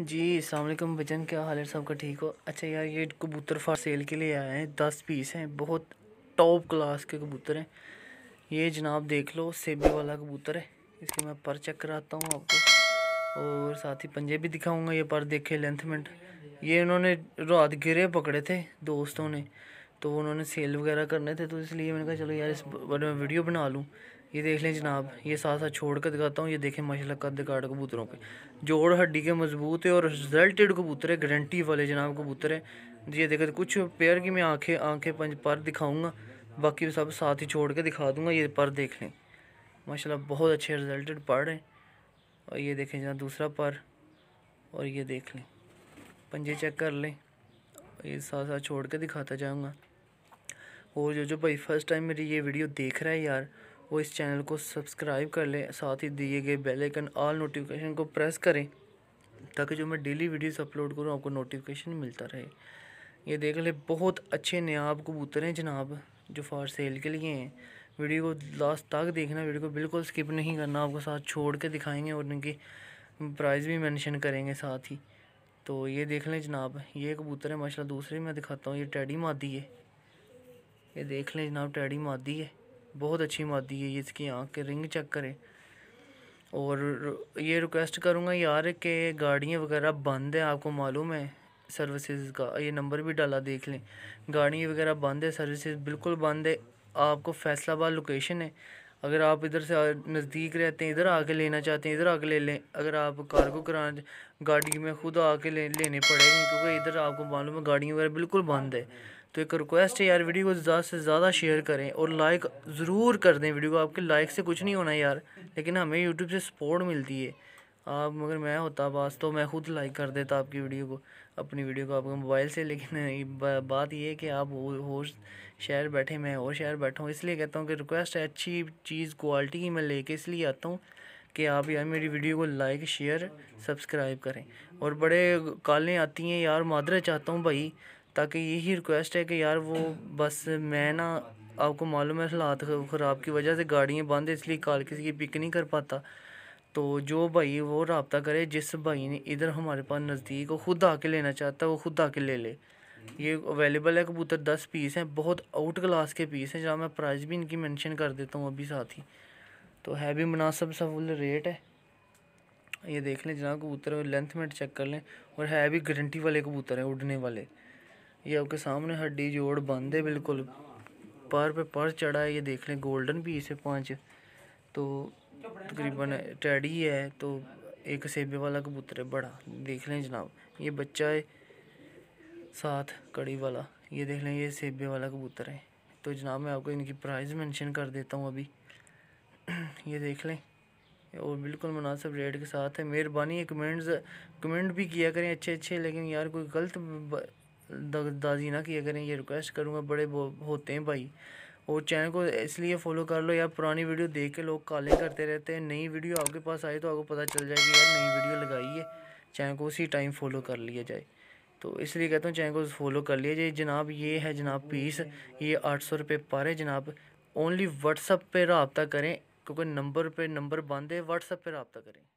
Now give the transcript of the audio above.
जी अलैक्म भजन क्या हाल है सबका ठीक हो अच्छा यार ये कबूतर फार सेल के लिए आए हैं दस पीस हैं बहुत टॉप क्लास के कबूतर हैं ये जनाब देख लो सेबी वाला कबूतर है इसके मैं पर चेक कराता हूँ आपको और साथ ही पंजे भी दिखाऊंगा ये पर देखे लेंथमेंट ये उन्होंने रात गिरे पकड़े थे दोस्तों ने तो उन्होंने सेल वगैरह करने थे तो इसलिए मैंने कहा चलो यार इस बारे में वीडियो बना लूँ ये देख लें जनाब ये साथ साथ छोड़ कर दिखाता हूँ ये देखें माशाल्लाह कद काट कबूतरों के जोड़ हड्डी के मजबूत है और रिजल्टेड कबूतर है गारंटी वाले जनाब कबूतर है ये देखें कुछ पेयर की मैं आंखें आंखें पंज पर दिखाऊँगा बाकी सब साथ ही छोड़ के दिखा दूंगा ये पर देख लें माशाल्लाह बहुत अच्छे रिजल्टेड पर हैं और ये देखें जनाब दूसरा पर और ये देख लें पंजे चेक कर लें ये साथ साथ छोड़ के दिखाता जाऊँगा और जो जो भाई फर्स्ट टाइम मेरी ये वीडियो देख रहा है यार वो इस चैनल को सब्सक्राइब कर लें साथ ही दिए गए बेल आइकन ऑल नोटिफिकेशन को प्रेस करें ताकि जो मैं डेली वीडियोस अपलोड करूँ आपको नोटिफिकेशन मिलता रहे ये देख ले बहुत अच्छे नयाब कबूतर हैं जनाब जो फॉर सेल के लिए हैं वीडियो को लास्ट तक देखना वीडियो को बिल्कुल स्किप नहीं करना आपको साथ छोड़ के दिखाएंगे और उनके प्राइस भी मेंशन करेंगे साथ ही तो ये देख लें जनाब ये कबूतर है माशाल्लाह दूसरे मैं दिखाता हूँ ये टैडी मादी है ये देख लें जनाब टैडी मादी है बहुत अच्छी मादी है इसकी आँख के रिंग चेक करें और ये रिक्वेस्ट करूँगा यार कि गाड़ियाँ वगैरह बंद है आपको मालूम है सर्विसेज का ये नंबर भी डाला देख लें गाड़ियाँ वगैरह बंद है सर्विसेज बिल्कुल बंद है आपको फैसलाबाद लोकेशन है अगर आप इधर से नज़दीक रहते हैं इधर आके लेना चाहते हैं इधर आके ले लें अगर आप कार्गो कराना गाड़ी में खुद आके ले लेने पड़ेंगे क्योंकि इधर आपको मालूम है गाड़ियाँ वगैरह बिल्कुल बंद है तो एक रिक्वेस्ट है यार वीडियो को ज़्यादा से ज़्यादा शेयर करें और लाइक ज़रूर कर दें वीडियो को आपके लाइक से कुछ नहीं होना यार लेकिन हमें यूट्यूब से सपोर्ट मिलती है आप मगर मैं होता बस तो मैं खुद लाइक कर देता आपकी वीडियो को अपनी वीडियो को आपके मोबाइल से लेकिन बात यह है कि आप हो शहर बैठे मैं और शहर बैठा हूँ इसलिए कहता हूँ कि रिक्वेस्ट है अच्छी चीज़ क्वालिटी की मैं लेके इसलिए आता हूँ कि आप यार मेरी वीडियो को लाइक शेयर सब्सक्राइब करें और बड़े कॉलें आती हैं यार मादरा चाहता हूँ भाई ताकि यही रिक्वेस्ट है कि यार वो बस मैं ना आपको मालूम है हालात ख़राब की वजह से गाड़ियाँ बंद है इसलिए कॉल किसी की पिक नहीं कर पाता तो जो भाई वो रबता करे जिस भाई ने इधर हमारे पास नज़दीक वो खुद आके लेना चाहता है वो खुद आके ले ले ये अवेलेबल है कबूतर दस पीस हैं बहुत आउट क्लास के पीस हैं जहाँ मैं प्राइस भी इनकी मेंशन कर देता हूँ अभी साथ ही तो है भी मुनासब सा फुल रेट है ये देख लें जहाँ कबूतर लेंथ में चेक कर लें और है भी गारंटी वाले कबूतर हैं उड़ने वाले ये आपके सामने हड्डी जोड़ बंद है बिल्कुल पर पे पर चढ़ा है ये देख लें गोल्डन भी इसे पाँच तो तकरीबन टैडी है तो एक सेबे वाला कबूतर है बड़ा देख लें जनाब ये बच्चा है साथ कड़ी वाला ये देख लें ये सेबे वाला कबूतर है तो जनाब मैं आपको इनकी प्राइस मेंशन कर देता हूँ अभी ये देख लें और बिल्कुल मुनासिब रेट के साथ है मेहरबानी कमेंट्स कमेंट भी किया करें अच्छे अच्छे लेकिन यार कोई गलत दादी ना किया करें ये रिक्वेस्ट करूँगा बड़े होते हैं भाई और चैनल को इसलिए फॉलो कर लो यार पुरानी वीडियो देख के लोग कॉलिंग करते रहते हैं नई वीडियो आपके पास आई तो आपको पता चल जाएगी यार नई वीडियो लगाई है चैनल को उसी टाइम फॉलो कर लिया जाए तो इसलिए कहता हूँ चैनल को फॉलो कर लिया जाए जनाब ये है जनाब पीस ये आठ सौ रुपये पर है जनाब ओनली व्हाट्सअप पर रबता करें क्योंकि नंबर पर नंबर बंद है व्हाट्सअप पर रबता करें